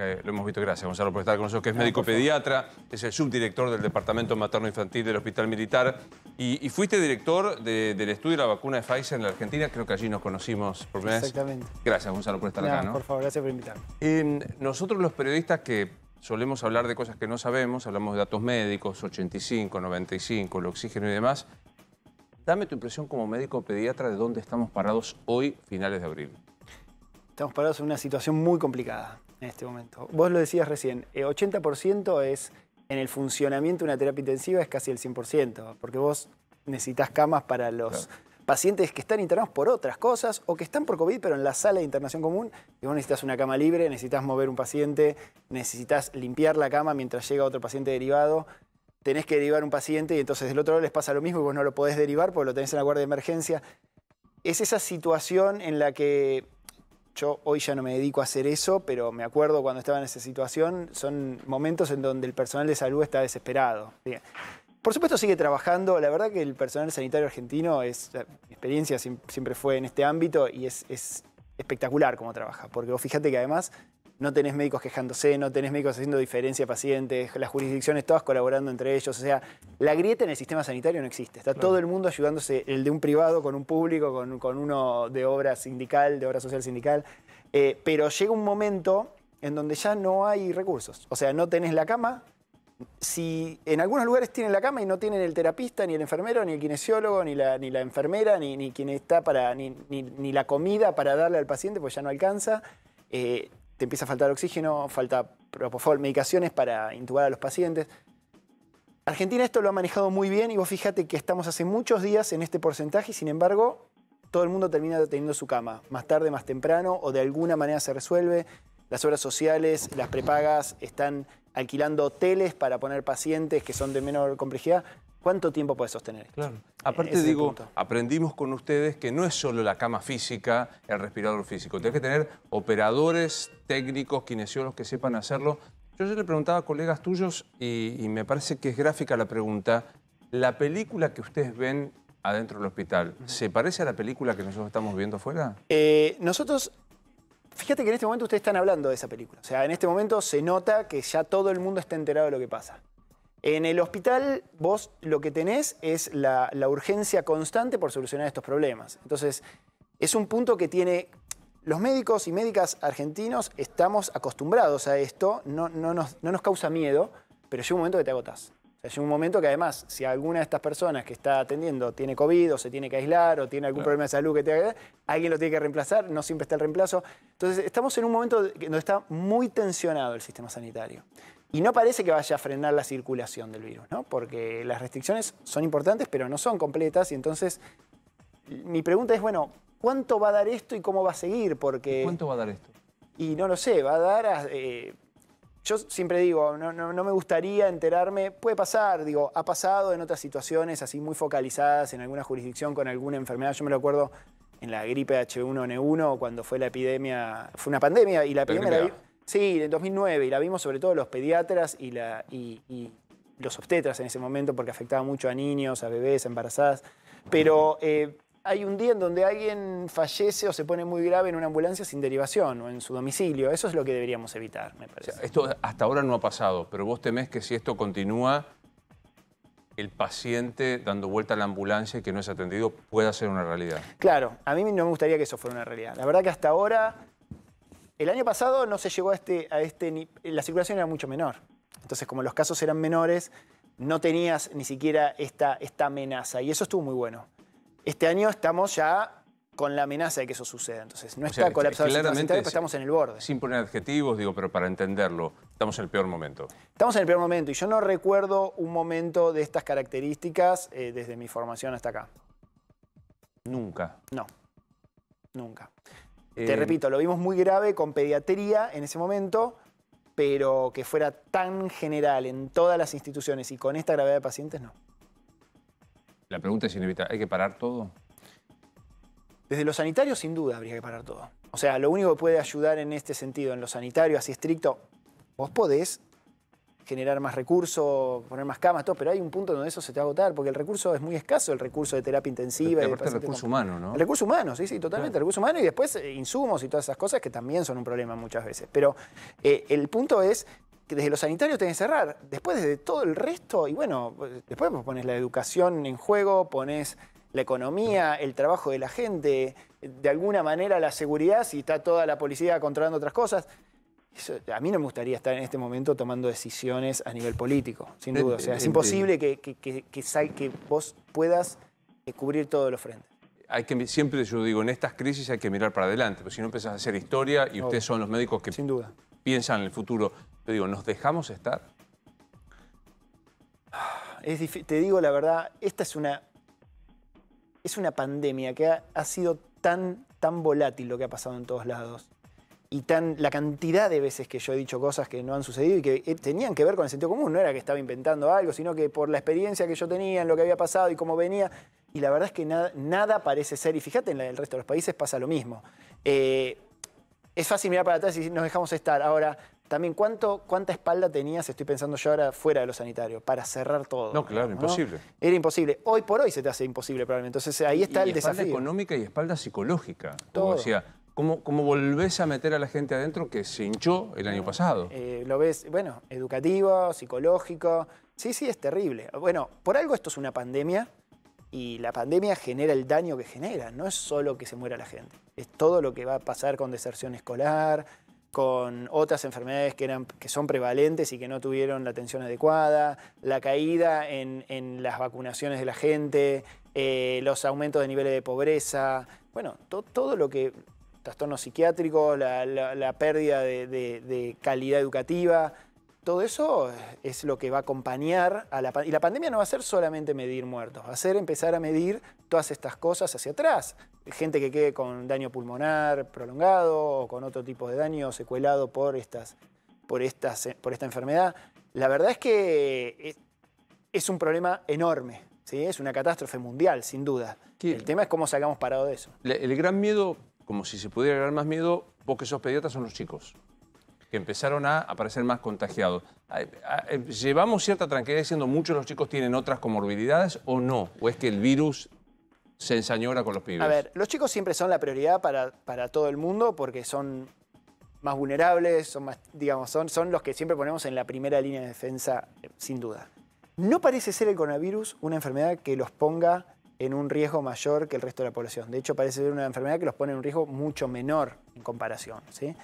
Eh, lo hemos visto, gracias Gonzalo por estar con nosotros, que es médico pediatra, es el subdirector del Departamento Materno Infantil del Hospital Militar y, fuiste director del estudio de la vacuna de Pfizer en la Argentina, creo que allí nos conocimos por primera Exactamente. Gracias Gonzalo por estar acá. ¿no? Por favor, gracias por invitarme. nosotros los periodistas que solemos hablar de cosas que no sabemos, hablamos de datos médicos, 85, 95, el oxígeno y demás, dame tu impresión como médico pediatra de dónde estamos parados hoy, finales de abril. Estamos parados en una situación muy complicada en este momento. Vos lo decías recién, 80% eh, es en el funcionamiento de una terapia intensiva es casi el 100%, porque vos necesitas camas para los pacientes que están internados por otras cosas o que están por COVID, pero en la sala de internación común, y vos necesitas una cama libre, necesitas mover un paciente, necesitas limpiar la cama mientras llega otro paciente derivado, tenés que derivar un paciente y entonces del otro lado les pasa lo mismo y vos no lo podés derivar porque lo tenés en la guardia de emergencia. Es esa situación en la que yo hoy ya no me dedico a hacer eso, pero me acuerdo cuando estaba en esa situación, son momentos en donde el personal de salud está desesperado. Por supuesto sigue trabajando, la verdad que el personal sanitario argentino es, mi experiencia siempre fue en este ámbito y es, espectacular cómo trabaja, porque fíjate que además no tenés médicos quejándose, no tenés médicos haciendo diferencia a pacientes, las jurisdicciones todas colaborando entre ellos. O sea, la grieta en el sistema sanitario no existe. Está todo el mundo ayudándose, el de un privado con un público, con, uno de obra sindical, de obra social sindical. Eh, pero llega un momento en donde ya no hay recursos. O sea, no tenés la cama. Si en algunos lugares tienen la cama y no tienen el terapista, ni el enfermero, ni el kinesiólogo, ni la, ni la enfermera, ni, ni quien está para, ni, la comida para darle al paciente, pues ya no alcanza. Eh, te empieza a faltar oxígeno, falta propofol, medicaciones para intubar a los pacientes. Argentina esto lo ha manejado muy bien y vos fíjate que estamos hace muchos días en este porcentaje y sin embargo todo el mundo termina teniendo su cama, más tarde, más temprano o de alguna manera se resuelve. Las obras sociales, las prepagas están alquilando hoteles para poner pacientes que son de menor complejidad. ¿Cuánto tiempo puede sostener esto? Claro. Eh, Aparte digo, aprendimos con ustedes que no es solo la cama física, el respirador físico. Tienes que tener operadores, técnicos, kinesiólogos que sepan hacerlo. Yo ya le preguntaba a colegas tuyos y, me parece que es gráfica la pregunta. ¿La película que ustedes ven adentro del hospital, ¿se parece a la película que nosotros estamos viendo afuera? Eh, nosotros, fíjate que en este momento ustedes están hablando de esa película. O sea, en este momento se nota que ya todo el mundo está enterado de lo que pasa. En el hospital vos lo que tenés es la, urgencia constante por solucionar estos problemas. Entonces, es un punto que tiene los médicos y médicas argentinos estamos acostumbrados a esto, no, no, nos, no nos, causa miedo, pero llega un momento que te agotas, O un momento que además, si alguna de estas personas que está atendiendo tiene COVID o se tiene que aislar o tiene algún problema de salud que te alguien lo tiene que reemplazar, no siempre está el reemplazo. Entonces, estamos en un momento donde está muy tensionado el sistema sanitario. Y no parece que vaya a frenar la circulación del virus, ¿no? Porque las restricciones son importantes, pero no son completas. Y entonces, mi pregunta es, bueno, ¿cuánto va a dar esto y cómo va a seguir? ¿Cuánto va a dar esto? Y no lo sé, va a dar... Eh, yo siempre digo, no, me gustaría enterarme, puede pasar, digo, ha pasado en otras situaciones así muy focalizadas en alguna jurisdicción con alguna enfermedad. Yo me lo acuerdo en la gripe H1N1 cuando fue la epidemia, fue una pandemia y la, primera epidemia... Sí, en 2009, y la vimos sobre todo los pediatras y, los obstetras en ese momento, porque afectaba mucho a niños, a bebés, embarazadas. Pero eh, hay un día en donde alguien fallece o se pone muy grave en una ambulancia sin derivación o en su domicilio. Eso es lo que deberíamos evitar, me parece. esto hasta ahora no ha pasado, pero vos temés que si esto continúa, el paciente dando vuelta a la ambulancia y que no es atendido pueda ser una realidad. Claro, a mí no me gustaría que eso fuera una realidad. La verdad que hasta ahora el año pasado no se llegó a este, a este, la circulación era mucho menor. Entonces, como los casos eran menores, no tenías ni siquiera esta, esta amenaza. Y eso estuvo muy bueno. Este año estamos ya con la amenaza de que eso suceda. Entonces, no está colapsado estamos en el borde. Sin poner adjetivos, digo, pero para entenderlo, estamos en el peor momento. Estamos en el peor momento y yo no recuerdo un momento de estas características eh, desde mi formación hasta acá. Nunca. No, nunca. Te eh, repito, lo vimos muy grave con pediatría en ese momento, pero que fuera tan general en todas las instituciones y con esta gravedad de pacientes, no. La pregunta es inevitable, ¿hay que parar todo? Desde lo sanitario, sin duda, habría que parar todo. O sea, lo único que puede ayudar en este sentido, en lo sanitario, así estricto, vos podés generar más recursos, poner más camas, todo, pero hay un punto donde eso se te va a agotar, porque el recurso es muy escaso, el recurso de terapia intensiva. el recurso humano, ¿no? El recurso humano, sí, sí, totalmente, el recurso humano y después eh, insumos y todas esas cosas que también son un problema muchas veces. Pero eh, el punto es que desde los sanitarios tenés que cerrar, después desde todo el resto, y bueno, después pones la educación en juego, pones la economía, el trabajo de la gente, de alguna manera la seguridad, si está toda la policía controlando otras cosas a mí no me gustaría estar en este momento tomando decisiones a nivel político, sin duda. sea, es imposible que, que, que, vos puedas eh, cubrir todos los frentes. Hay que, siempre yo digo, en estas crisis hay que mirar para adelante, porque si no empezás a hacer historia y ustedes son los médicos que piensan en el futuro. te digo, ¿nos dejamos estar? Ah, te digo la verdad, esta es una, es una pandemia que ha, ha sido tan, tan volátil lo que ha pasado en todos lados y la cantidad de veces que yo he dicho cosas que no han sucedido y que eh, tenían que ver con el sentido común, no era que estaba inventando algo, sino que por la experiencia que yo tenía, en lo que había pasado y cómo venía, y la verdad es que nada, parece ser, y fíjate, en el resto de los países pasa lo mismo. Eh, es fácil mirar para atrás y nos dejamos estar. Ahora, también, ¿cuánta espalda tenías, estoy pensando yo ahora, fuera de lo sanitario, para cerrar todo? No, claro, imposible. Era imposible. Hoy por hoy se te hace imposible probablemente. Entonces ahí está el desafío. Espalda económica y espalda psicológica. Todo. decía, ¿Cómo, volvés a meter a la gente adentro que se hinchó el año pasado? Eh, lo ves, bueno, educativo, psicológico. Sí, sí, es terrible. Bueno, por algo esto es una pandemia y la pandemia genera el daño que genera. No es solo que se muera la gente, es todo lo que va a pasar con deserción escolar, con otras enfermedades que, eran, que son prevalentes y que no tuvieron la atención adecuada, la caída en, las vacunaciones de la gente, eh, los aumentos de niveles de pobreza. Bueno, todo lo que trastornos psiquiátricos, la, pérdida de, calidad educativa. Todo eso es lo que va a acompañar a la pandemia. Y la pandemia no va a ser solamente medir muertos, va a ser empezar a medir todas estas cosas hacia atrás. Gente que quede con daño pulmonar prolongado o con otro tipo de daño secuelado por, estas, por, estas, por esta enfermedad. La verdad es que e, es, un problema enorme, ¿sí? es una catástrofe mundial, sin duda. El tema es cómo salgamos parado de eso. El gran miedo como si se pudiera dar más miedo, porque esos pediatras son los chicos, que empezaron a aparecer más contagiados. Ah, ah, eh, ¿Llevamos cierta tranquilidad diciendo muchos los chicos tienen otras comorbilidades o no? ¿O es que el virus se ensañora con los pibes? A ver, los chicos siempre son la prioridad para, para todo el mundo porque son más vulnerables, son más, digamos, son, son los que siempre ponemos en la primera línea de defensa, eh, sin duda. No parece ser el coronavirus una enfermedad que los ponga en un riesgo mayor que el resto de la población. De hecho, parece ser una enfermedad que los pone en un riesgo mucho menor en comparación. ¿sí?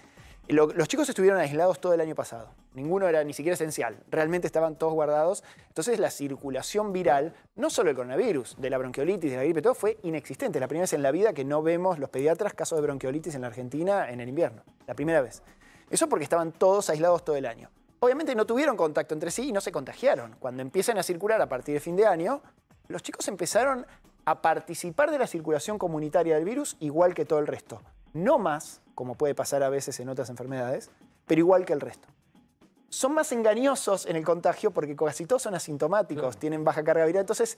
los chicos estuvieron aislados todo el año pasado. Ninguno era ni siquiera esencial. Realmente estaban todos guardados. Entonces la circulación viral, no solo el coronavirus, de la bronquiolitis, de la gripe, todo fue inexistente. La primera vez en la vida que no vemos los pediatras casos de bronquiolitis en la Argentina en el invierno. La primera vez. Eso porque estaban todos aislados todo el año obviamente no tuvieron contacto entre sí y no se contagiaron. Cuando empiezan a circular a partir de fin de año, los chicos empezaron a participar de la circulación comunitaria del virus igual que todo el resto. No más, como puede pasar a veces en otras enfermedades, pero igual que el resto. Son más engañosos en el contagio porque casi todos son asintomáticos, tienen baja carga viral, entonces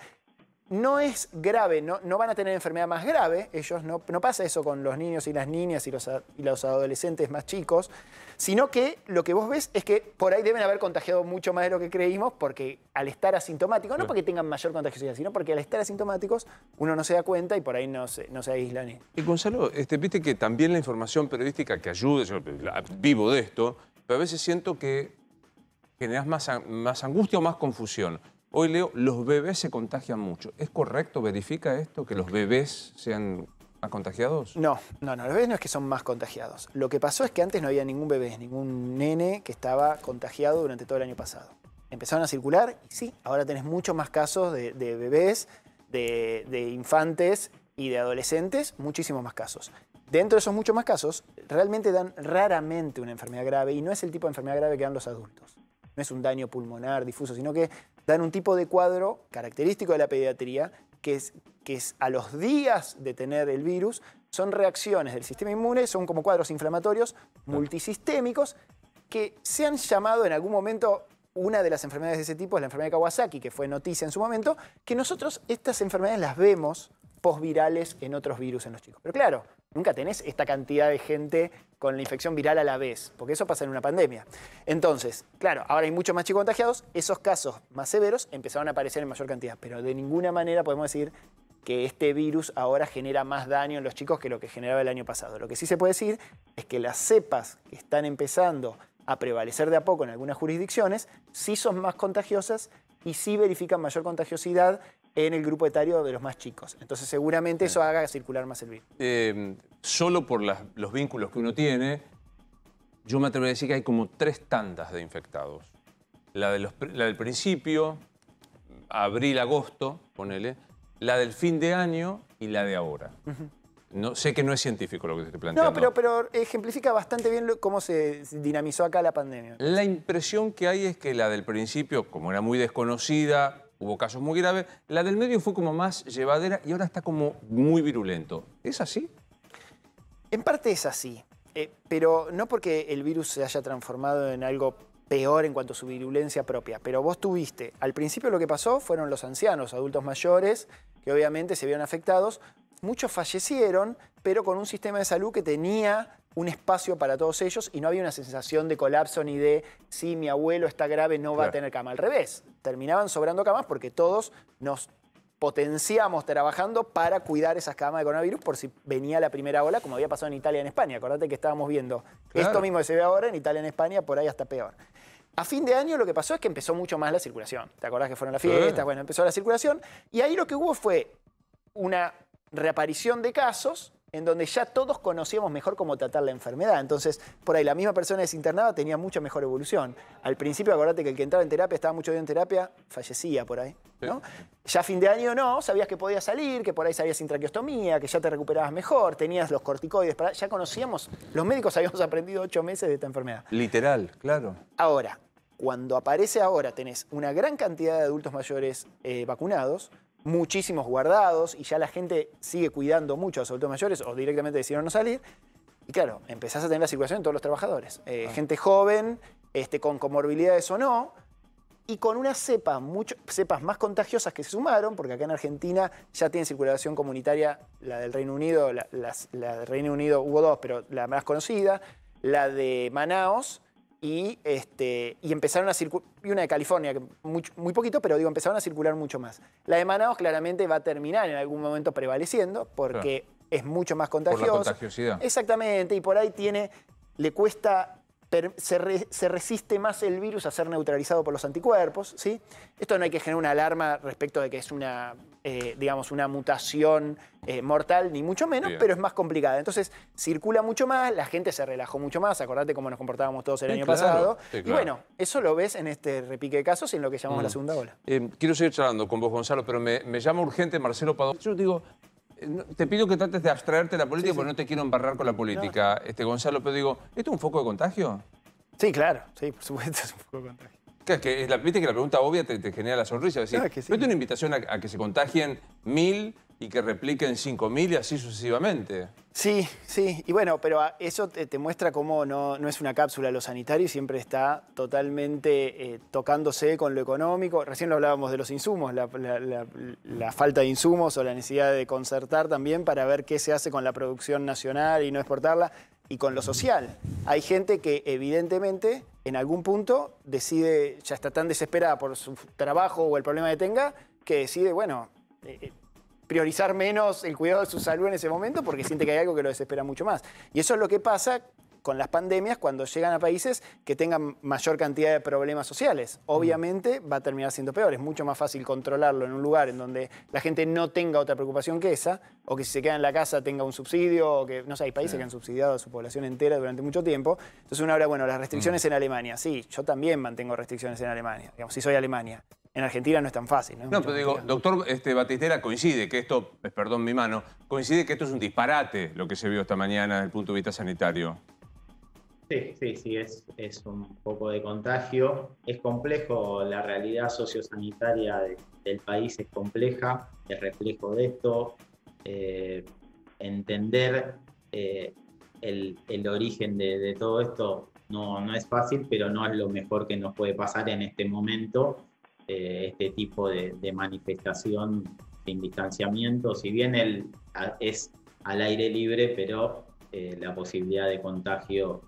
no es grave, no, van a tener enfermedad más grave, ellos no, pasa eso con los niños y las niñas y los, adolescentes más chicos, sino que lo que vos ves es que por ahí deben haber contagiado mucho más de lo que creímos porque al estar asintomáticos, no porque tengan mayor contagiosidad, sino porque al estar asintomáticos uno no se da cuenta y por ahí no se, no Y... Gonzalo, este, viste que también la información periodística que ayuda, yo vivo de esto, pero a veces siento que generas más angustia o más confusión. Hoy leo, los bebés se contagian mucho. ¿Es correcto? ¿Verifica esto? ¿Que los bebés sean más contagiados? No, no, no, los bebés no es que son más contagiados. Lo que pasó es que antes no había ningún bebé, ningún nene que estaba contagiado durante todo el año pasado. Empezaron a circular y sí, ahora tenés muchos más casos de, bebés, de, de infantes y de adolescentes, muchísimos más casos. Dentro de esos muchos más casos, realmente dan raramente una enfermedad grave y no es el tipo de enfermedad grave que dan los adultos no es un daño pulmonar difuso, sino que dan un tipo de cuadro característico de la pediatría, que es, que es a los días de tener el virus, son reacciones del sistema inmune, son como cuadros inflamatorios multisistémicos que se han llamado en algún momento una de las enfermedades de ese tipo es la enfermedad de Kawasaki, que fue noticia en su momento, que nosotros estas enfermedades las vemos posvirales en otros virus en los chicos. Pero claro, nunca tenés esta cantidad de gente con la infección viral a la vez, porque eso pasa en una pandemia. Entonces, claro, ahora hay muchos más chicos contagiados, esos casos más severos empezaron a aparecer en mayor cantidad, pero de ninguna manera podemos decir que este virus ahora genera más daño en los chicos que lo que generaba el año pasado. Lo que sí se puede decir es que las cepas que están empezando a prevalecer de a poco en algunas jurisdicciones sí son más contagiosas y sí verifican mayor contagiosidad en el grupo etario de los más chicos. Entonces seguramente eso haga circular más el virus. Em, solo por los vínculos que uno tiene, yo me atrevería a decir que hay como tres tandas de infectados. La, de del principio, abril, agosto, ponele, la del fin de año y la de ahora. No, sé que no es científico lo que te planteando. No, pero, pero ejemplifica bastante bien cómo se dinamizó acá la pandemia. La impresión que hay es que la del principio, como era muy desconocida, hubo casos muy graves. La del medio fue como más llevadera y ahora está como muy virulento. ¿Es así? En parte es así, eh, pero no porque el virus se haya transformado en algo peor en cuanto a su virulencia propia, pero vos tuviste, al principio lo que pasó fueron los ancianos, adultos mayores, que obviamente se vieron afectados, muchos fallecieron, pero con un sistema de salud que tenía un espacio para todos ellos y no había una sensación de colapso ni de, si mi abuelo está grave, no va a tener cama. Al revés, terminaban sobrando camas porque todos nos potenciamos trabajando para cuidar esas camas de coronavirus por si venía la primera ola, como había pasado en Italia y en España. Acordate que estábamos viendo esto mismo que se ve ahora en Italia y en España, por ahí hasta peor. A fin de año lo que pasó es que empezó mucho más la circulación. ¿Te acordás que fueron las fiestas? Bueno, empezó la circulación. Y ahí lo que hubo fue una reaparición de casos en donde ya todos conocíamos mejor cómo tratar la enfermedad. Entonces, por ahí la misma persona desinternada tenía mucha mejor evolución. Al principio, acordate que el que entraba en terapia, estaba mucho tiempo en terapia, fallecía por ahí. Ya a fin de año no, sabías que podías salir, que por ahí sabías sin que ya te recuperabas mejor, tenías los corticoides, para... ya conocíamos, los médicos habíamos aprendido ocho meses de esta enfermedad. Literal, claro. Ahora, cuando aparece ahora, tenés una gran cantidad de adultos mayores eh, vacunados, muchísimos guardados y ya la gente sigue cuidando mucho a los adultos mayores o directamente decidieron no salir. Y claro, empezás a tener la circulación en todos los trabajadores. Eh, ah. Gente joven, este, con comorbilidades o no, y con unas cepas, cepas más contagiosas que se sumaron, porque acá en Argentina ya tiene circulación comunitaria la del Reino Unido, la, la del Reino Unido hubo dos, pero la más conocida, la de Manaos, y, este, y empezaron a circular, y una de California, que muy, poquito, pero digo, empezaron a circular mucho más. La de Manaus claramente va a terminar en algún momento prevaleciendo porque es mucho más contagiosa. contagiosidad. Exactamente, y por ahí tiene, le cuesta se, resiste más el virus a ser neutralizado por los anticuerpos. ¿sí? Esto no hay que generar una alarma respecto de que es una, eh, digamos, una mutación eh, mortal, ni mucho menos, pero es más complicada. Entonces, circula mucho más, la gente se relajó mucho más, acordate cómo nos comportábamos todos el año pasado. Y bueno, eso lo ves en este repique de casos y en lo que llamamos la mm. segunda ola. Eh, quiero seguir charlando con vos, Gonzalo, pero me, llama urgente Marcelo Padón. Yo digo, te pido que trates de abstraerte de la política, porque no te quiero embarrar con la política, este, Gonzalo, pero digo, ¿esto es un foco de contagio? Sí, claro, sí, por supuesto es un foco de contagio. la, viste que la pregunta obvia te, genera la sonrisa. Es una invitación a, que se contagien mil y que repliquen 5.000 y así sucesivamente. Sí, sí, y bueno, pero eso te, muestra cómo no, es una cápsula, lo sanitario siempre está totalmente eh, tocándose con lo económico. Recién lo hablábamos de los insumos, la, falta de insumos o la necesidad de concertar también para ver qué se hace con la producción nacional y no exportarla, y con lo social. Hay gente que evidentemente en algún punto decide, ya está tan desesperada por su trabajo o el problema que tenga, que decide, bueno... Eh, eh, priorizar menos el cuidado de su salud en ese momento porque siente que hay algo que lo desespera mucho más. Y eso es lo que pasa con las pandemias cuando llegan a países que tengan mayor cantidad de problemas sociales. Obviamente va a terminar siendo peor. Es mucho más fácil controlarlo en un lugar en donde la gente no tenga otra preocupación que esa, o que si se queda en la casa tenga un subsidio, o que, no sé, hay países que han subsidiado a su población entera durante mucho tiempo. Entonces uno habla, bueno, las restricciones mm. en Alemania. Sí, yo también mantengo restricciones en Alemania, digamos, si soy Alemania en Argentina no es tan fácil. No, pero digo, doctor este, Batistera, coincide que esto, eh, perdón mi mano, coincide que esto es un disparate lo que se vio esta mañana desde el punto de vista sanitario. Sí, sí, sí, es, un poco de contagio. Es complejo, la realidad sociosanitaria del país es compleja, El reflejo de esto. Eh, entender eh, el, origen de, todo esto no, no es fácil, pero no es lo mejor que nos puede pasar en este momento eh, este tipo de, manifestación sin distanciamiento, si bien es al aire libre, pero eh, la posibilidad de contagio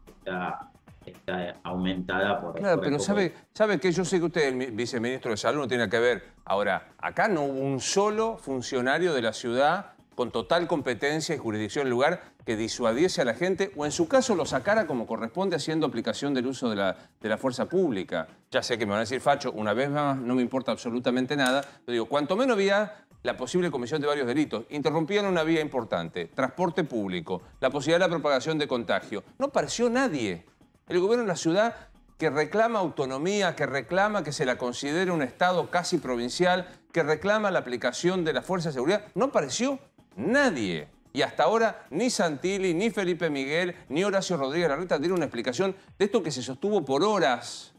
está, aumentada por... Claro, pero sabe, qué? sabe que yo sé que usted, el viceministro de Salud, no tiene que ver. Ahora, acá no hubo un solo funcionario de la ciudad con total competencia y jurisdicción en el lugar que disuadiese a la gente o en su caso lo sacara como corresponde haciendo aplicación del uso de la, fuerza pública. Ya sé que me van a decir, Facho, una vez más no me importa absolutamente nada, pero digo, cuanto menos había la posible comisión de varios delitos, interrumpían una vía importante, transporte público, la posibilidad de la propagación de contagio. No pareció nadie. El gobierno de la ciudad que reclama autonomía, que reclama que se la considere un Estado casi provincial, que reclama la aplicación de la fuerza de seguridad, no apareció Nadie. Y hasta ahora ni Santilli, ni Felipe Miguel, ni Horacio Rodríguez Larreta dieron una explicación de esto que se sostuvo por horas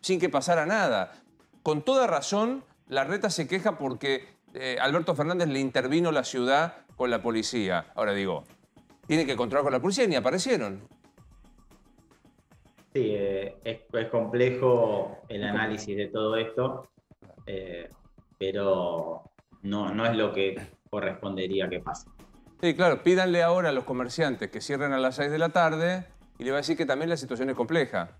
sin que pasara nada. Con toda razón, Larreta se queja porque eh, Alberto Fernández le intervino la ciudad con la policía. Ahora digo, tiene que controlar con la policía y ni aparecieron. Sí, eh, es, complejo el análisis de todo esto, eh, pero no, no es lo que correspondería que pase. Sí, claro, pídanle ahora a los comerciantes que cierren a las 6 de la tarde y le va a decir que también la situación es compleja.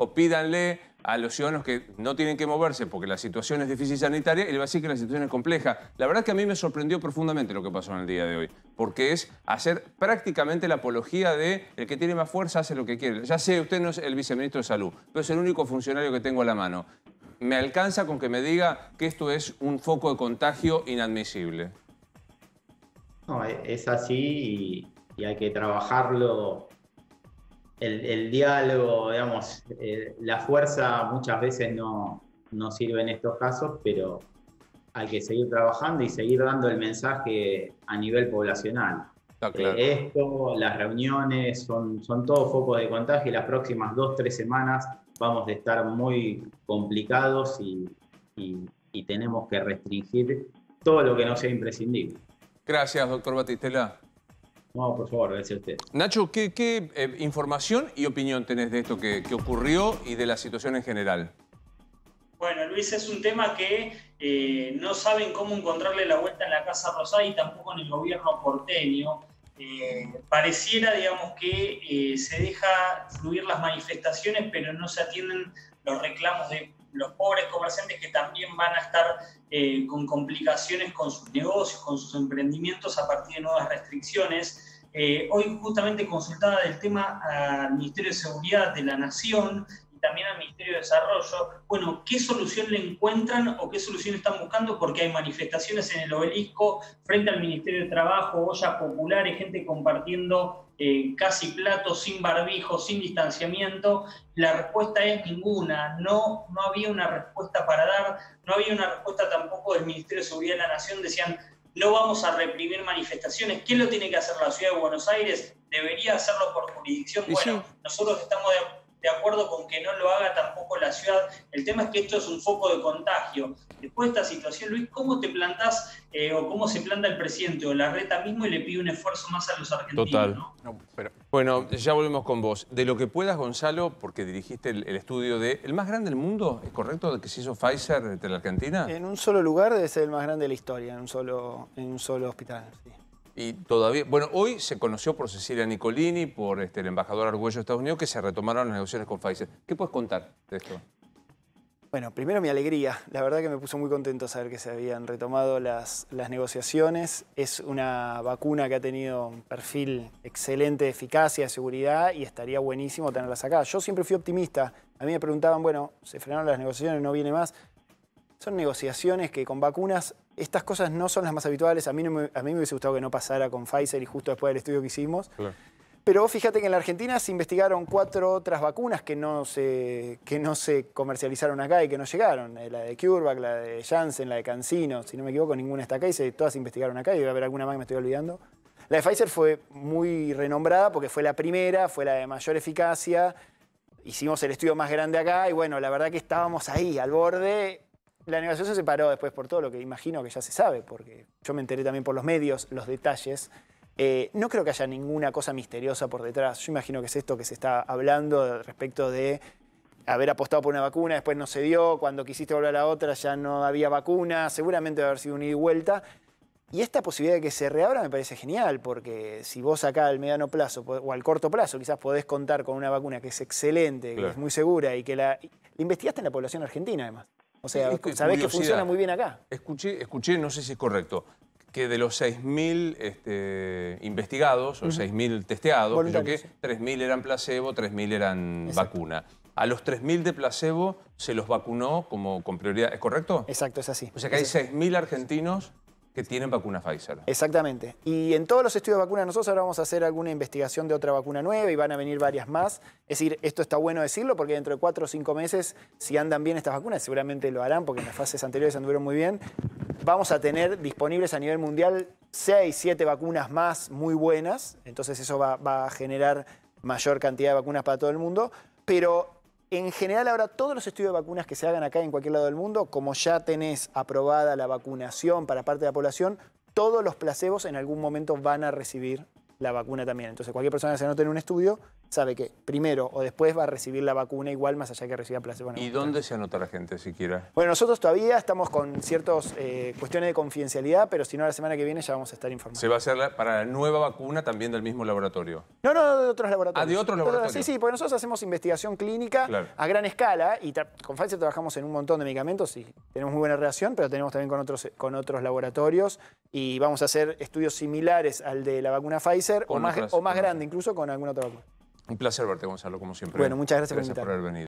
O pídanle a los ciudadanos que no tienen que moverse porque la situación es difícil sanitaria y le va a decir que la situación es compleja. La verdad que a mí me sorprendió profundamente lo que pasó en el día de hoy, porque es hacer prácticamente la apología de el que tiene más fuerza hace lo que quiere. Ya sé, usted no es el viceministro de Salud, pero es el único funcionario que tengo a la mano. Me alcanza con que me diga que esto es un foco de contagio inadmisible. No, e-, es así y, hay que trabajarlo. El, diálogo, digamos, eh, la fuerza muchas veces no, sirve en estos casos, pero hay que seguir trabajando y seguir dando el mensaje a nivel poblacional. Eh, esto, las reuniones, son, son todos focos de contagio y las próximas dos, tres semanas vamos a estar muy complicados y tenemos que restringir todo lo que no sea imprescindible. Gracias, doctor Batistela. No, por favor, gracias a usted. Nacho, ¿qué, eh, información y opinión tenés de esto que, ocurrió y de la situación en general? Bueno, Luis, es un tema que eh, no saben cómo encontrarle la vuelta en la Casa Rosada y tampoco en el gobierno porteño. Eh, pareciera, digamos, que se deja fluir las manifestaciones, pero no se atienden los reclamos de los pobres comerciantes que también van a estar eh, con complicaciones con sus negocios, con sus emprendimientos a partir de nuevas restricciones. Eh, hoy justamente consultada del tema al Ministerio de Seguridad de la Nación y también al Ministerio de Desarrollo, bueno, ¿qué solución le encuentran o qué solución están buscando? Porque hay manifestaciones en el obelisco frente al Ministerio de Trabajo, ollas populares, gente compartiendo eh, casi platos, sin barbijo, sin distanciamiento, la respuesta es ninguna. No, no había una respuesta para dar, no había una respuesta tampoco del Ministerio de Seguridad de la Nación. Decían, no vamos a reprimir manifestaciones. ¿Quién lo tiene que hacer la ciudad de Buenos Aires? ¿Debería hacerlo por jurisdicción? Bueno, nosotros estamos de de acuerdo con que no lo haga tampoco la ciudad. El tema es que esto es un foco de contagio. Después de esta situación, Luis, ¿cómo te plantás eh, o cómo se planta el presidente o la reta mismo y le pide un esfuerzo más a los argentinos? Total. pero... Bueno, ya volvemos con vos. De lo que puedas, Gonzalo, porque dirigiste el, estudio de... ¿El más grande del mundo? ¿Es correcto de que se hizo Pfizer de la Argentina? En un solo lugar debe ser el más grande de la historia, en un solo, en un solo hospital. Sí. Y todavía, bueno, hoy se conoció por Cecilia Nicolini, por este, el embajador Argüello de Estados Unidos, que se retomaron las negociaciones con Pfizer. ¿Qué puedes contar de esto? Bueno, primero mi alegría. La verdad que me puso muy contento saber que se habían retomado las, las negociaciones. Es una vacuna que ha tenido un perfil excelente de eficacia, de seguridad, y estaría buenísimo tenerlas acá. Yo siempre fui optimista. A mí me preguntaban, bueno, se frenaron las negociaciones, no viene más. Son negociaciones que con vacunas estas cosas no son las más habituales. A mí, me, a mí me hubiese gustado que no pasara con Pfizer y justo después del estudio que hicimos. Pero fíjate que en la Argentina se investigaron cuatro otras vacunas que no se, que no se comercializaron acá y que no llegaron. Eh, la de CureVac, la de Janssen, la de Cancino, si no me equivoco, ninguna está acá y se, todas se investigaron acá. Y debe haber alguna más que me estoy olvidando. La de Pfizer fue muy renombrada porque fue la primera, fue la de mayor eficacia. Hicimos el estudio más grande acá y bueno, la verdad que estábamos ahí, al borde, la negociación se separó después por todo lo que imagino que ya se sabe, porque yo me enteré también por los medios, los detalles. Eh, no creo que haya ninguna cosa misteriosa por detrás. Yo imagino que es esto que se está hablando respecto de haber apostado por una vacuna, después no se dio, cuando quisiste volver a la otra ya no había vacuna, seguramente va haber sido un ida y vuelta. Y esta posibilidad de que se reabra me parece genial, porque si vos acá al mediano plazo o al corto plazo quizás podés contar con una vacuna que es excelente, que es muy segura y que la investigaste en la población argentina además. O sea, es, sabés que funciona muy bien acá. Escuché, escuché, no sé si es correcto, que de los 6.000 este, investigados o 6.000 testeados, que 3.000 eran placebo, 3.000 eran vacuna. A los 3.000 de placebo se los vacunó como con prioridad, ¿es correcto? Exacto, es así. O sea que hay 6.000 argentinos que tienen vacuna Pfizer. Exactamente. Y en todos los estudios de vacunas, nosotros ahora vamos a hacer alguna investigación de otra vacuna nueva y van a venir varias más. Es decir, esto está bueno decirlo porque dentro de cuatro o cinco meses, si andan bien estas vacunas, seguramente lo harán porque en las fases anteriores anduvieron muy bien, vamos a tener disponibles a nivel mundial seis, siete vacunas más muy buenas. Entonces eso va, va a generar mayor cantidad de vacunas para todo el mundo. Pero en general, ahora todos los estudios de vacunas que se hagan acá en cualquier lado del mundo, como ya tenés aprobada la vacunación para parte de la población, todos los placebos en algún momento van a recibir la vacuna también. Entonces, cualquier persona que se anote en un estudio sabe que primero o después va a recibir la vacuna igual, más allá que reciba placebo. ¿Y dónde se anota la gente siquiera? Bueno, nosotros todavía estamos con ciertas eh, cuestiones de confidencialidad, pero si no, la semana que viene ya vamos a estar informados. ¿Se va a hacer para la nueva vacuna también del mismo laboratorio? No, no, de otros laboratorios. Ah, de otros laboratorios. Sí, sí, porque nosotros hacemos investigación clínica a gran escala y con Pfizer trabajamos en un montón de medicamentos y tenemos muy buena relación, pero tenemos también con otros, con otros laboratorios y vamos a hacer estudios similares al de la vacuna Pfizer o más, o más grande incluso con alguna otra vacuna. Un placer verte, Gonzalo, como siempre. Bueno, muchas gracias, por, por haber venido.